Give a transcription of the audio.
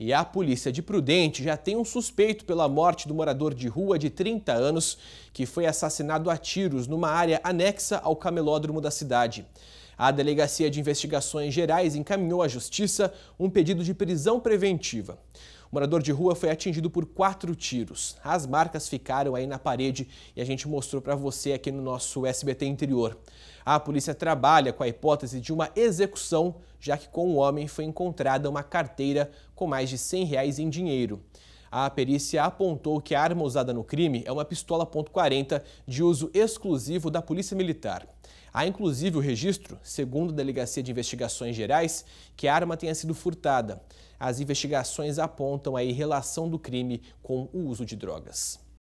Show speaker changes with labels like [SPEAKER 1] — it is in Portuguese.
[SPEAKER 1] E a polícia de Prudente já tem um suspeito pela morte do morador de rua de 30 anos, que foi assassinado a tiros numa área anexa ao camelódromo da cidade. A Delegacia de Investigações Gerais encaminhou à Justiça um pedido de prisão preventiva. O morador de rua foi atingido por quatro tiros. As marcas ficaram aí na parede e a gente mostrou para você aqui no nosso SBT Interior. A polícia trabalha com a hipótese de uma execução, já que com o homem foi encontrada uma carteira com mais de 100 reais em dinheiro. A perícia apontou que a arma usada no crime é uma pistola .40 de uso exclusivo da Polícia Militar. Há inclusive o registro, segundo a Delegacia de Investigações Gerais, que a arma tenha sido furtada. As investigações apontam a relação do crime com o uso de drogas.